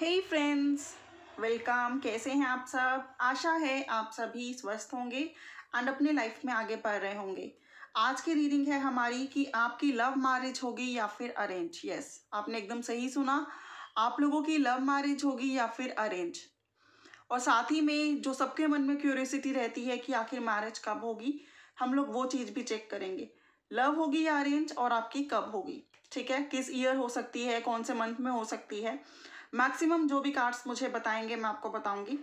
हे friends welcome कैसे हैं आप सब आशा है आप सभी स्वस्थ होंगे एंड अपने लाइफ में आगे बढ़ रहे होंगे आज की रीडिंग है हमारी कि आपकी लव मैरिज होगी या फिर अरेंज यस आपने एकदम सही सुना आप लोगों की लव मैरिज होगी या फिर अरेंज और साथ ही में जो सबके मन में क्यूरियसिटी रहती है कि आखिर मैरिज कब होगी हम लोग वो चीज़ भी चेक करेंगे लव होगी या अरेंज और आपकी कब होगी ठीक है किस ईयर हो सकती है कौन से मंथ में हो सकती है मैक्सिमम जो भी कार्ड्स मुझे बताएंगे मैं आपको बताऊंगी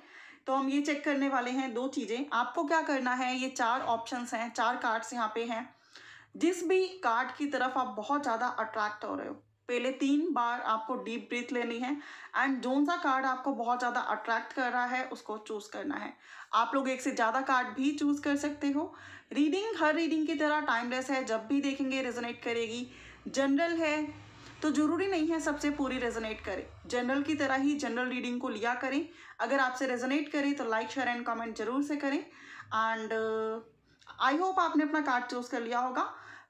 तो हम ये चेक करने वाले हैं दो चीज़ें आपको क्या करना है ये चार ऑप्शंस हैं चार कार्ड्स यहाँ पे हैं जिस भी कार्ड की तरफ आप बहुत ज़्यादा अट्रैक्ट हो रहे हो पहले तीन बार आपको डीप ब्रीथ लेनी है एंड जोन सा कार्ड आपको बहुत ज़्यादा अट्रैक्ट कर रहा है उसको चूज़ करना है आप लोग एक से ज़्यादा कार्ड भी चूज़ कर सकते हो रीडिंग हर रीडिंग की तरह टाइमलेस है जब भी देखेंगे रेजोनेट करेगी जनरल है तो ज़रूरी नहीं है सबसे पूरी रेजोनेट करें जनरल की तरह ही जनरल रीडिंग को लिया करें अगर आपसे रेजोनेट करें तो लाइक शेयर एंड कमेंट जरूर से करें एंड आई होप आपने अपना कार्ड चूज कर लिया होगा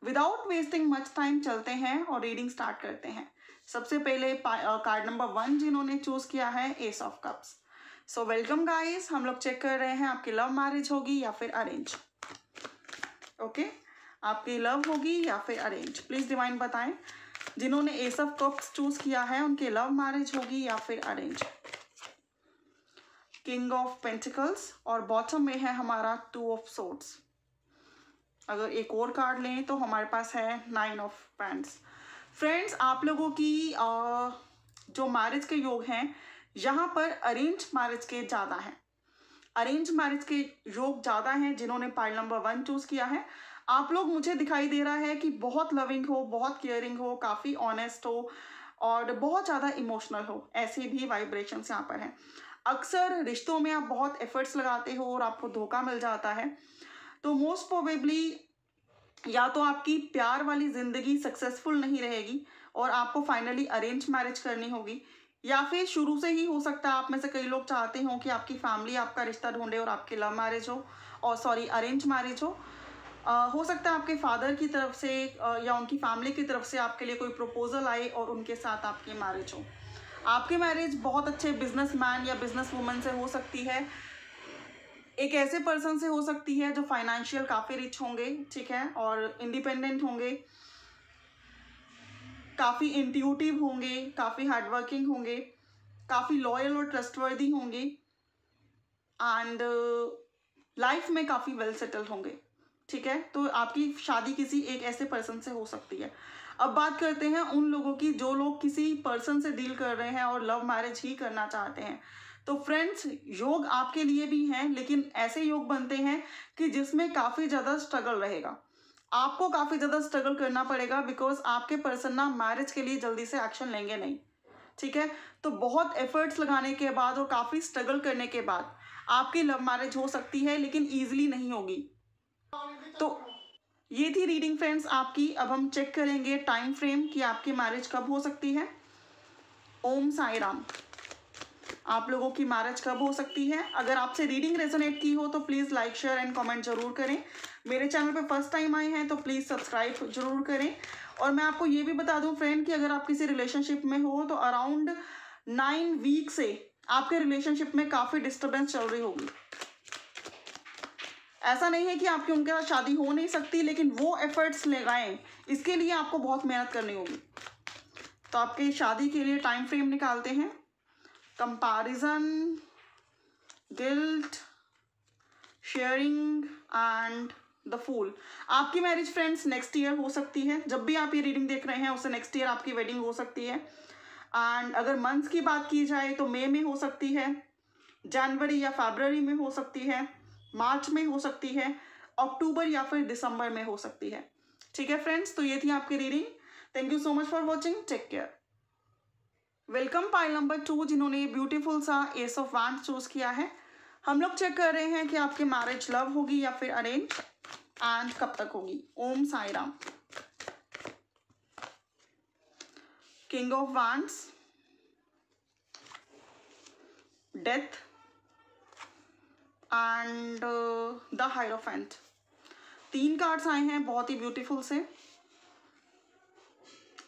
विदाउट वेस्टिंग मच टाइम चलते हैं और रीडिंग स्टार्ट करते हैं सबसे पहले कार्ड नंबर वन जिन्होंने चूज किया है ace of cups so welcome guys हम लोग चेक कर रहे हैं आपकी लव मैरिज होगी या फिर अरेंज ओके okay? आपकी लव होगी या फिर अरेंज प्लीज डिवाइन बताएं जिन्होंने एस ऑफ कप्स चूज किया है उनके लव मैरिज होगी या फिर अरेंज किंग ऑफ पेंटिकल्स और बॉटम में है हमारा टू ऑफ सोट्स अगर एक और कार्ड लें तो हमारे पास है नाइन ऑफ पैंट्स फ्रेंड्स आप लोगों की आ, जो मैरिज के योग हैं यहाँ पर अरेंज मैरिज के ज़्यादा हैं अरेंज मैरिज के योग ज़्यादा हैं जिन्होंने पाइल नंबर वन चूज़ किया है आप लोग मुझे दिखाई दे रहा है कि बहुत लविंग हो बहुत केयरिंग हो काफ़ी ऑनेस्ट हो और बहुत ज़्यादा इमोशनल हो ऐसे भी वाइब्रेशंस यहाँ पर हैं अक्सर रिश्तों में आप बहुत एफर्ट्स लगाते हो और आपको धोखा मिल जाता है तो मोस्ट प्रोबेबली या तो आपकी प्यार वाली ज़िंदगी सक्सेसफुल नहीं रहेगी और आपको फाइनली अरेंज मैरिज करनी होगी या फिर शुरू से ही हो सकता है आप में से कई लोग चाहते हो कि आपकी फैमिली आपका रिश्ता ढूंढे और आपकी लव मैरिज हो और सॉरी अरेंज मैरिज हो आ, हो सकता है आपके फादर की तरफ से आ, या उनकी फैमिली की तरफ से आपके लिए कोई प्रपोजल आए और उनके साथ आपकी मैरिज हो आपकी मैरिज बहुत अच्छे मैन या बिजनेस वूमन से हो सकती है एक ऐसे पर्सन से हो सकती है जो फाइनेंशियल काफ़ी रिच होंगे ठीक है और इंडिपेंडेंट होंगे काफ़ी इंट्यूटिव होंगे काफ़ी हार्डवर्किंग होंगे काफ़ी लॉयल और ट्रस्टवर्दी होंगे एंड लाइफ में काफ़ी वेल सेटल होंगे ठीक है तो आपकी शादी किसी एक ऐसे पर्सन से हो सकती है अब बात करते हैं उन लोगों की जो लोग किसी पर्सन से डील कर रहे हैं और लव मैरिज ही करना चाहते हैं तो फ्रेंड्स योग आपके लिए भी हैं लेकिन ऐसे योग बनते हैं कि जिसमें काफ़ी ज़्यादा स्ट्रगल रहेगा आपको काफ़ी ज़्यादा स्ट्रगल करना पड़ेगा बिकॉज आपके पर्सन ना मैरिज के लिए जल्दी से एक्शन लेंगे नहीं ठीक है तो बहुत एफर्ट्स लगाने के बाद और काफ़ी स्ट्रगल करने के बाद आपकी लव मैरिज हो सकती है लेकिन ईजिली नहीं होगी तो ये थी रीडिंग फ्रेंड्स आपकी अब हम चेक करेंगे टाइम फ्रेम कि आपकी मैरिज कब हो सकती है ओम साई राम आप लोगों की मैरिज कब हो सकती है अगर आपसे रीडिंग रेजोनेट की हो तो please like share and comment जरूर करें मेरे चैनल पे फर्स्ट टाइम आए हैं तो प्लीज़ सब्सक्राइब जरूर करें और मैं आपको ये भी बता दूं फ्रेंड कि अगर आप किसी रिलेशनशिप में हो तो अराउंड नाइन वीक से आपके रिलेशनशिप में काफ़ी डिस्टर्बेंस चल रही होगी ऐसा नहीं है कि आपकी उनके साथ शादी हो नहीं सकती लेकिन वो एफर्ट्स लगाएं इसके लिए आपको बहुत मेहनत करनी होगी तो आपके शादी के लिए टाइम फ्रेम निकालते हैं comparison guilt sharing and the fool आपकी मैरिज फ्रेंड्स नेक्स्ट ईयर हो सकती है जब भी आप ये रीडिंग देख रहे हैं उससे नेक्स्ट ईयर आपकी वेडिंग हो सकती है एंड अगर मंथ्स की बात की जाए तो मई में हो सकती है जनवरी या फरवरी में हो सकती है मार्च में हो सकती है अक्टूबर या फिर दिसंबर में हो सकती है ठीक है फ्रेंड्स तो ये थी आपकी reading thank you so much for watching take care welcome pile number two जिन्होंने ये ब्यूटीफुल सा एस ऑफ वांट चूज किया है हम लोग चेक कर रहे हैं कि आपके मैरिज लव होगी या फिर अरेंज एंड कब तक होगी Om Sai Ram king of wands death and the hierophant तीन कार्ड्स आए हैं बहुत ही ब्यूटीफुल से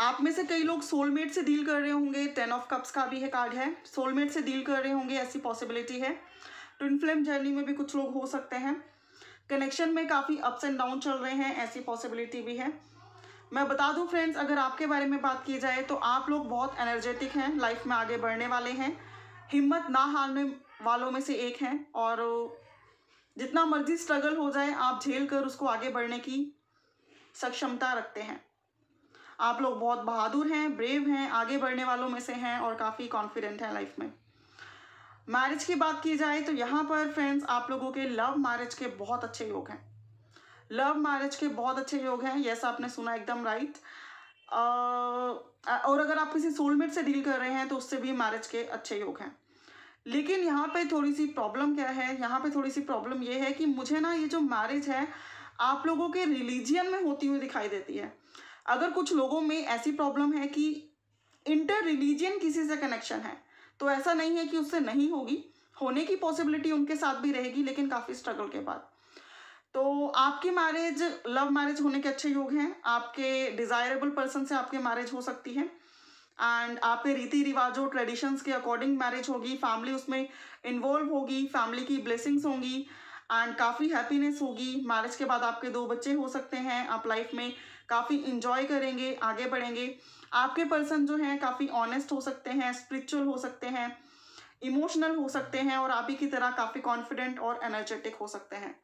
आप में से कई लोग सोलमेट से डील कर रहे होंगे टेन ऑफ कप्स का भी है कार्ड है सोलमेट से डील कर रहे होंगे ऐसी पॉसिबिलिटी है ट्विन फ्लेम जर्नी में भी कुछ लोग हो सकते हैं कनेक्शन में काफ़ी अप्स एंड डाउन चल रहे हैं ऐसी पॉसिबिलिटी भी है मैं बता दूं फ्रेंड्स अगर आपके बारे में बात की जाए तो आप लोग बहुत एनर्जेटिक हैं लाइफ में आगे बढ़ने वाले हैं हिम्मत ना हारने वालों में से एक हैं और जितना मर्जी स्ट्रगल हो जाए आप झेल कर उसको आगे बढ़ने की सक्षमता रखते हैं आप लोग बहुत बहादुर हैं ब्रेव हैं आगे बढ़ने वालों में से हैं और काफ़ी कॉन्फिडेंट हैं लाइफ में मैरिज की बात की जाए तो यहाँ पर फ्रेंड्स आप लोगों के लव मैरिज के बहुत अच्छे योग हैं लव मैरिज के बहुत अच्छे योग हैं यस आपने सुना एकदम राइट और अगर आप किसी सोलमेट से डील कर रहे हैं तो उससे भी मैरिज के अच्छे योग हैं लेकिन यहाँ पे थोड़ी सी प्रॉब्लम क्या है यहाँ पे थोड़ी सी प्रॉब्लम ये है कि मुझे ना ये जो मैरिज है आप लोगों के रिलीजियन में होती हुई दिखाई देती है अगर कुछ लोगों में ऐसी प्रॉब्लम है कि इंटर रिलीजियन किसी से कनेक्शन है तो ऐसा नहीं है कि उससे नहीं होगी होने की पॉसिबिलिटी उनके साथ भी रहेगी लेकिन काफ़ी स्ट्रगल के बाद तो आपकी मैरिज लव मैरिज होने के अच्छे योग हैं आपके डिज़ायरेबल पर्सन से आपके मैरिज हो सकती है एंड आप रीति रिवाजों ट्रेडिशंस के अकॉर्डिंग मैरिज होगी फैमिली उसमें इन्वॉल्व होगी फैमिली की ब्लेसिंग्स होंगी एंड काफ़ी हैप्पीनेस होगी मैरिज के बाद आपके दो बच्चे हो सकते हैं आप लाइफ में काफ़ी इंजॉय करेंगे आगे बढ़ेंगे आपके पर्सन जो हैं काफ़ी ऑनेस्ट हो सकते हैं स्पिरिचुअल हो सकते हैं इमोशनल हो सकते हैं और आप ही की तरह काफ़ी कॉन्फिडेंट और एनर्जेटिक हो सकते हैं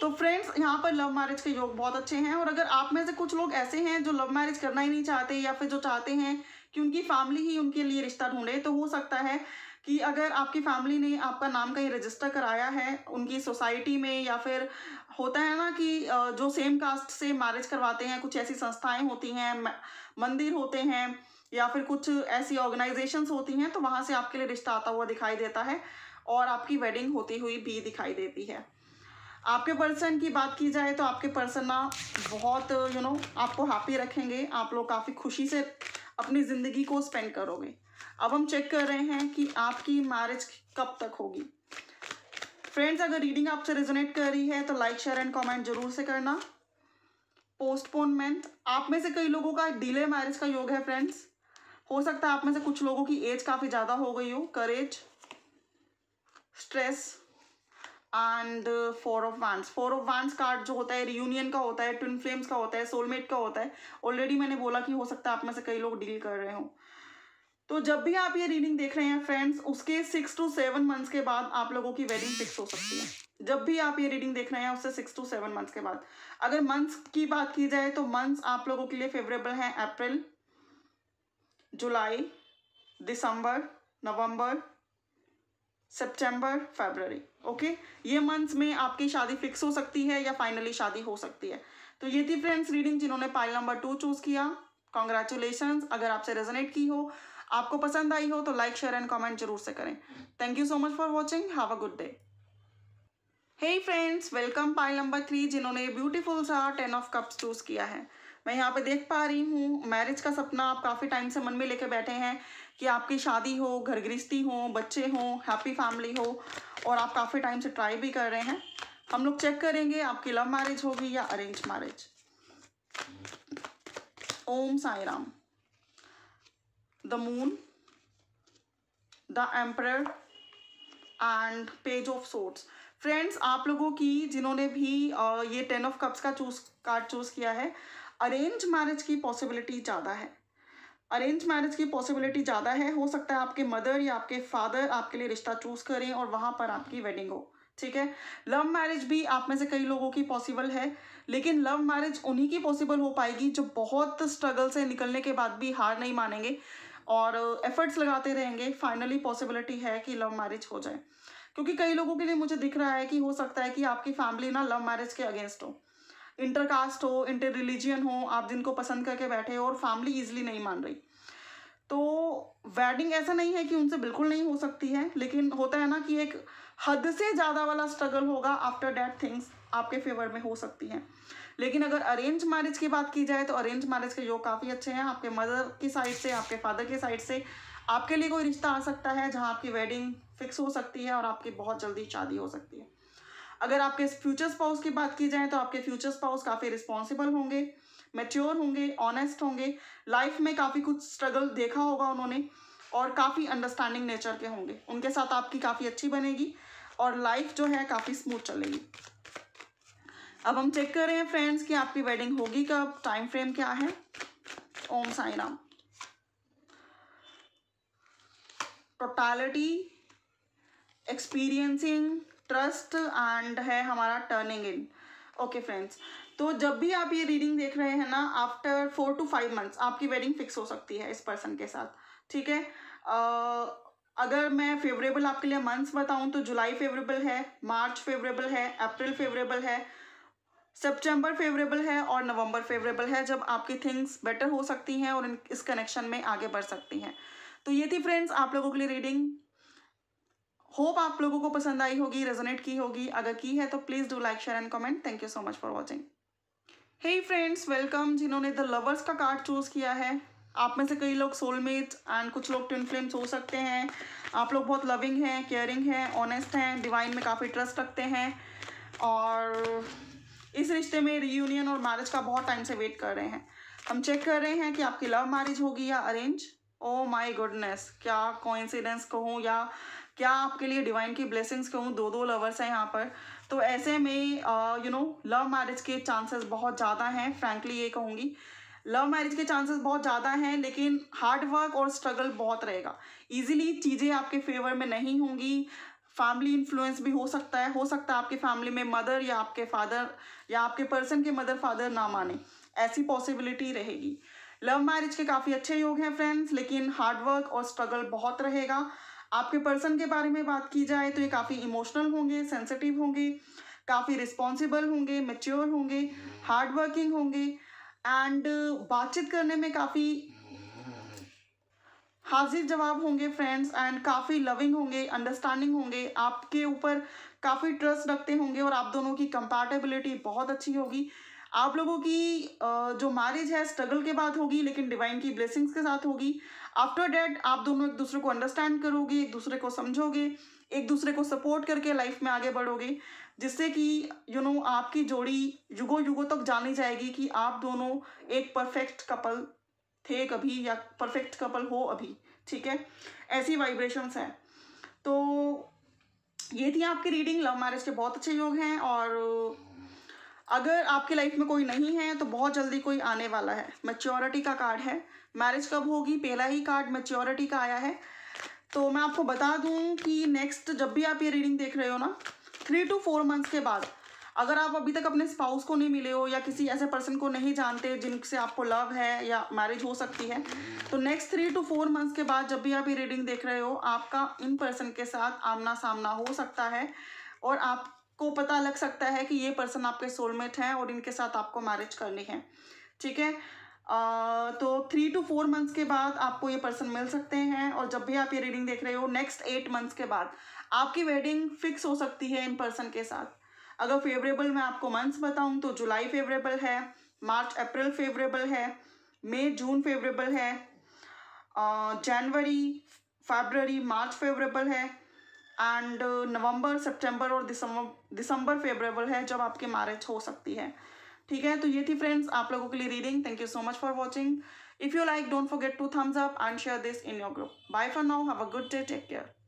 तो फ्रेंड्स यहाँ पर लव मैरिज के योग बहुत अच्छे हैं और अगर आप में से कुछ लोग ऐसे हैं जो लव मैरिज करना ही नहीं चाहते या फिर जो चाहते हैं कि उनकी फैमिली ही उनके लिए रिश्ता ढूंढे तो हो सकता है कि अगर आपकी फैमिली ने आपका नाम कहीं रजिस्टर कराया है उनकी सोसाइटी में या फिर होता है ना कि जो सेम कास्ट से मैरिज करवाते हैं कुछ ऐसी संस्थाएं होती हैं मंदिर होते हैं या फिर कुछ ऐसी ऑर्गेनाइजेशंस होती हैं तो वहाँ से आपके लिए रिश्ता आता हुआ दिखाई देता है और आपकी वेडिंग होती हुई भी दिखाई देती है आपके पर्सन की बात की जाए तो आपके पर्सन ना बहुत यू you नो know, आपको हैप्पी रखेंगे आप लोग काफ़ी खुशी से अपनी ज़िंदगी को स्पेंड करोगे अब हम चेक कर रहे हैं कि आपकी मैरिज कब तक होगी फ्रेंड्स अगर रीडिंग आपसे रेजोनेट कर रही है तो लाइक शेयर एंड कमेंट जरूर से करना पोस्टपोनमेंट आप में से कई लोगों का डिले मैरिज का योग है फ्रेंड्स हो सकता है आप में से कुछ लोगों की एज काफ़ी ज़्यादा हो गई हो courage stress and four of wands four of wands card जो होता है रियूनियन का होता है ट्विन फ्लेम्स का होता है सोलमेट का होता है ऑलरेडी मैंने बोला कि हो सकता है आप में से कई लोग डील कर रहे हो तो जब भी आप ये रीडिंग देख रहे हैं फ्रेंड्स उसके सिक्स टू सेवन मंथ्स के बाद आप लोगों की वेडिंग फिक्स हो सकती है जब भी आप ये रीडिंग देख रहे हैं उससे सिक्स टू सेवन मंथ्स के बाद अगर मंथ्स की बात की जाए तो मंथ्स आप लोगों के लिए फेवरेबल हैं अप्रैल जुलाई दिसंबर नवंबर सितंबर फरवरी ओके ये मंथ्स में आपकी शादी फिक्स हो सकती है या फाइनली शादी हो सकती है तो ये थी फ्रेंड्स रीडिंग जिन्होंने पाइल नंबर टू चूज़ किया कॉन्ग्रेचुलेशन अगर आपसे रेजोनेट की हो आपको पसंद आई हो तो लाइक शेयर एंड कमेंट जरूर से करें thank you so much for watching have a good day hey friends welcome pile number three जिन्होंने ब्यूटीफुल सा टेन ऑफ कप्स चूज़ किया है मैं यहाँ पे देख पा रही हूँ मैरिज का सपना आप काफ़ी टाइम से मन में लेके बैठे हैं कि आपकी शादी हो घर गृहस्थी हो बच्चे हो हैप्पी फैमिली हो और आप काफ़ी टाइम से ट्राई भी कर रहे हैं हम लोग चेक करेंगे आपकी लव मैरिज होगी या arrange marriage Om Sai Ram the moon the emperor and page of swords friends आप लोगों की जिन्होंने भी ये टेन ऑफ कप्स का चूज कार्ड चूज़ किया है अरेंज मैरिज की पॉसिबिलिटी ज़्यादा है अरेंज मैरिज की पॉसिबिलिटी ज़्यादा है हो सकता है आपके मदर या आपके फादर आपके लिए रिश्ता चूज़ करें और वहाँ पर आपकी वेडिंग हो ठीक है लव मैरिज भी आप में से कई लोगों की पॉसिबल है लेकिन लव मैरिज उन्हीं की पॉसिबल हो पाएगी जो बहुत स्ट्रगल से निकलने के बाद भी हार नहीं मानेंगे और एफर्ट्स लगाते रहेंगे फाइनली पॉसिबिलिटी है कि लव मैरिज हो जाए क्योंकि कई लोगों के लिए मुझे दिख रहा है कि हो सकता है कि आपकी फैमिली ना लव मैरिज के अगेंस्ट हो इंटर कास्ट हो इंटर रिलीजियन हो आप जिनको पसंद करके बैठे हो और फैमिली ईजिली नहीं मान रही तो वेडिंग ऐसा नहीं है कि उनसे बिल्कुल नहीं हो सकती है लेकिन होता है ना कि एक हद से ज़्यादा वाला स्ट्रगल होगा आफ्टर डैट थिंग्स आपके फेवर में हो सकती हैं लेकिन अगर अरेंज मैरिज की बात की जाए तो अरेंज मैरिज के योग काफ़ी अच्छे हैं आपके मदर की साइड से आपके फादर की साइड से आपके लिए कोई रिश्ता आ सकता है जहाँ आपकी वेडिंग फिक्स हो सकती है और आपकी बहुत जल्दी शादी हो सकती है अगर आपके फ्यूचर स्पाउस की बात की जाए तो आपके फ्यूचर स्पाउस काफ़ी रिस्पॉन्सिबल होंगे मेच्योर होंगे ऑनेस्ट होंगे लाइफ में काफ़ी कुछ स्ट्रगल देखा होगा उन्होंने और काफ़ी अंडरस्टैंडिंग नेचर के होंगे उनके साथ आपकी काफ़ी अच्छी बनेगी और लाइफ जो है काफ़ी स्मूथ चलेगी अब हम चेक कर रहे हैं फ्रेंड्स कि आपकी वेडिंग होगी कब टाइम फ्रेम क्या है Om Sai Ram totality experiencing trust and है हमारा टर्निंग इन ओके फ्रेंड्स तो जब भी आप ये रीडिंग देख रहे हैं ना after four two five months आपकी वेडिंग फिक्स हो सकती है इस पर्सन के साथ ठीक है अगर मैं फेवरेबल आपके लिए मंथ्स बताऊं तो जुलाई फेवरेबल है मार्च फेवरेबल है अप्रैल फेवरेबल है सितंबर फेवरेबल है और नवंबर फेवरेबल है जब आपकी थिंग्स बेटर हो सकती हैं और इस कनेक्शन में आगे बढ़ सकती हैं तो ये थी फ्रेंड्स आप लोगों के लिए रीडिंग होप आप लोगों को पसंद आई होगी रेजोनेट की होगी अगर की है तो please do like share and comment thank you so much for watching hey friends welcome जिन्होंने द लवर्स का कार्ड चूज किया है आप में से कई लोग सोलमेट एंड कुछ लोग ट्विन फ्लेम्स हो सकते हैं आप लोग बहुत लविंग हैं केयरिंग हैं ऑनेस्ट हैं डिवाइन में काफ़ी ट्रस्ट रखते हैं और इस रिश्ते में रीयूनियन और मैरिज का बहुत टाइम से वेट कर रहे हैं हम चेक कर रहे हैं कि आपकी लव मैरिज होगी या अरेंज ओ माई गुडनेस क्या कोइंसिडेंस कहूँ या क्या आपके लिए डिवाइन की ब्लेसिंग्स कहूँ दो दो लवर्स हैं यहाँ पर तो ऐसे में यू नो लव मैरिज के चांसेस बहुत ज़्यादा हैं फ्रेंकली ये कहूँगी लव मैरिज के चांसेस बहुत ज़्यादा हैं लेकिन हार्ड वर्क और स्ट्रगल बहुत रहेगा ईजिली चीज़ें आपके फेवर में नहीं होंगी फैमिली इन्फ्लुएंस भी हो सकता है हो सकता है आपके फैमिली में मदर या आपके फादर या आपके पर्सन के मदर फादर ना माने ऐसी पॉसिबिलिटी रहेगी लव मैरिज के काफ़ी अच्छे योग हैं फ्रेंड्स लेकिन हार्डवर्क और स्ट्रगल बहुत रहेगा आपके पर्सन के बारे में बात की जाए तो ये काफ़ी इमोशनल होंगे सेंसिटिव होंगे काफ़ी रिस्पॉन्सिबल होंगे मेच्योर होंगे हार्ड वर्किंग होंगे एंड बातचीत करने में काफ़ी हाजिर जवाब होंगे फ्रेंड्स एंड काफ़ी लविंग होंगे अंडरस्टैंडिंग होंगे आपके ऊपर काफ़ी ट्रस्ट रखते होंगे और आप दोनों की कंपैटिबिलिटी बहुत अच्छी होगी आप लोगों की जो मैरिज है स्ट्रगल के बाद होगी लेकिन डिवाइन की ब्लेसिंग्स के साथ होगी आफ्टर डेट आप दोनों एक दूसरे को अंडरस्टैंड करोगे एक दूसरे को समझोगे एक दूसरे को सपोर्ट करके लाइफ में आगे बढ़ोगे जिससे कि यू नो आपकी जोड़ी युगों युगों तक जानी जाएगी कि आप दोनों एक परफेक्ट कपल थे कभी या परफेक्ट कपल हो अभी ठीक है ऐसी वाइब्रेशंस हैं तो ये थी आपकी रीडिंग लव मैरिज के बहुत अच्छे योग हैं और अगर आपकी लाइफ में कोई नहीं है तो बहुत जल्दी कोई आने वाला है मेच्योरिटी का कार्ड है मैरिज कब होगी पहला ही कार्ड मेच्योरिटी का आया है तो मैं आपको बता दूं कि नेक्स्ट जब भी आप ये रीडिंग देख रहे हो ना थ्री टू फोर मंथ्स के बाद अगर आप अभी तक अपने स्पाउस को नहीं मिले हो या किसी ऐसे पर्सन को नहीं जानते जिनसे आपको लव है या मैरिज हो सकती है तो next three two four months के बाद जब भी आप ये रीडिंग देख रहे हो आपका इन पर्सन के साथ आमना सामना हो सकता है और आप को पता लग सकता है कि ये पर्सन आपके सोलमेट हैं और इनके साथ आपको मैरिज करनी है ठीक है तो थ्री टू फोर मंथ्स के बाद आपको ये पर्सन मिल सकते हैं और जब भी आप ये रीडिंग देख रहे हो नेक्स्ट एट मंथ्स के बाद आपकी वेडिंग फिक्स हो सकती है इन पर्सन के साथ अगर फेवरेबल मैं आपको मंथ्स बताऊँ तो जुलाई फेवरेबल है मार्च अप्रैल फेवरेबल है मई जून फेवरेबल है जनवरी फेबररी मार्च फेवरेबल है एंड नवंबर सितंबर और दिसंबर दिसंबर फेवरेबल है जब आपकी मैरिज हो सकती है ठीक है तो ये थी फ्रेंड्स आप लोगों के लिए reading thank you so much for watching if you like don't forget to thumbs up and share this in your group bye for now have a good day take care